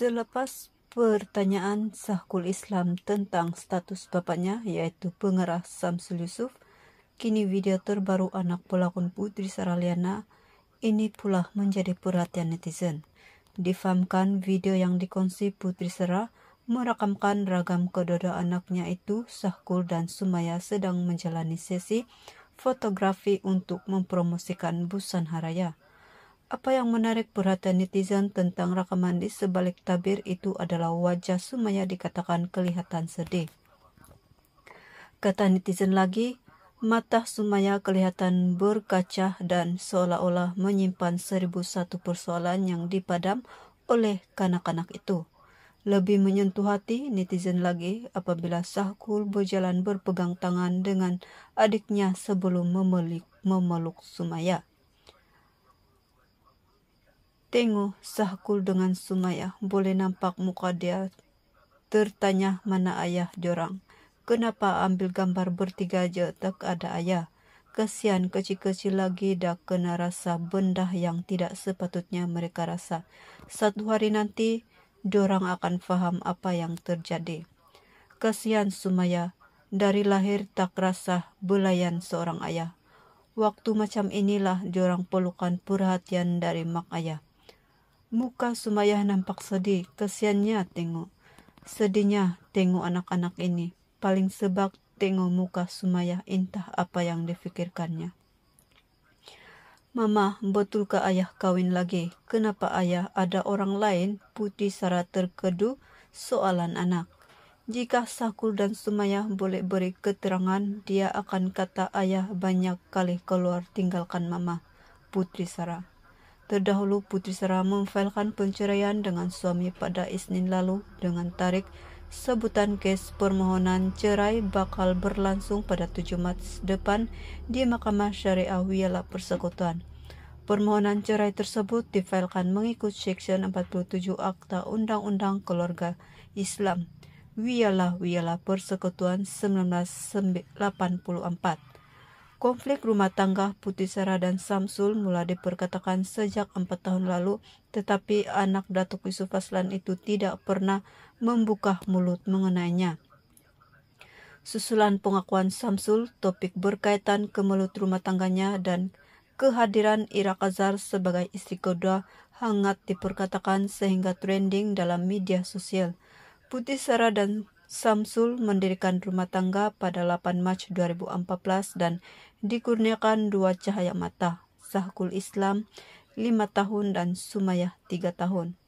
Selepas pertanyaan Sahkul Islam tentang status bapaknya iaitu pengarah Samsul Yusuf, kini video terbaru anak pelakon Putri Saraliana ini pula menjadi perhatian netizen. Difahamkan video yang dikongsi Putri Sarah merakamkan ragam kedoda anaknya itu Sahkul dan Sumaya sedang menjalani sesi fotografi untuk mempromosikan busan haraya. Apa yang menarik perhatian netizen tentang Raka di sebalik tabir itu adalah wajah Sumaya dikatakan kelihatan sedih. Kata netizen lagi, mata Sumaya kelihatan berkaca dan seolah-olah menyimpan seribu satu persoalan yang dipadam oleh kanak-kanak itu. Lebih menyentuh hati netizen lagi apabila Sahkul berjalan berpegang tangan dengan adiknya sebelum memeluk Sumaya. Tengok, sahkul dengan Sumaya. Boleh nampak muka dia. Tertanya mana ayah jorang. Kenapa ambil gambar bertiga je tak ada ayah? Kesian kecil-kecil lagi dah kena rasa benda yang tidak sepatutnya mereka rasa. Satu hari nanti, dorang akan faham apa yang terjadi. Kesian Sumaya, dari lahir tak rasa belayan seorang ayah. Waktu macam inilah jorang perlukan perhatian dari mak ayah. Muka Sumayah nampak sedih, kesiannya tengok. Sedihnya tengok anak-anak ini. Paling sebab tengok muka Sumayah entah apa yang difikirkannya. Mama, betulkah ayah kawin lagi? Kenapa ayah ada orang lain? Putih Sara terkedu soalan anak. Jika Sakul dan Sumayah boleh beri keterangan, dia akan kata ayah banyak kali keluar tinggalkan mama. Putri Sarah. Terdahulu, Putri Sarah memfailkan penceraian dengan suami pada Isnin lalu dengan tarik sebutan kes permohonan cerai bakal berlangsung pada 7 Mac depan di Mahkamah Syariah Wiala Persekutuan. Permohonan cerai tersebut difailkan mengikut Seksyen 47 Akta Undang-Undang Keluarga Islam Wiala Wiala Persekutuan 1984. Konflik rumah tangga Putisara dan Samsul mulai diperkatakan sejak empat tahun lalu, tetapi anak Datuk Yusuf Aslan itu tidak pernah membuka mulut mengenainya. Susulan pengakuan Samsul, topik berkaitan kemelut rumah tangganya dan kehadiran Ira Kazar sebagai istri kedua hangat diperkatakan sehingga trending dalam media sosial. Putih Sara dan Samsul mendirikan rumah tangga pada 8 Mac 2014 dan dikurniakan dua cahaya mata, Sahkul Islam 5 tahun dan Sumayah 3 tahun.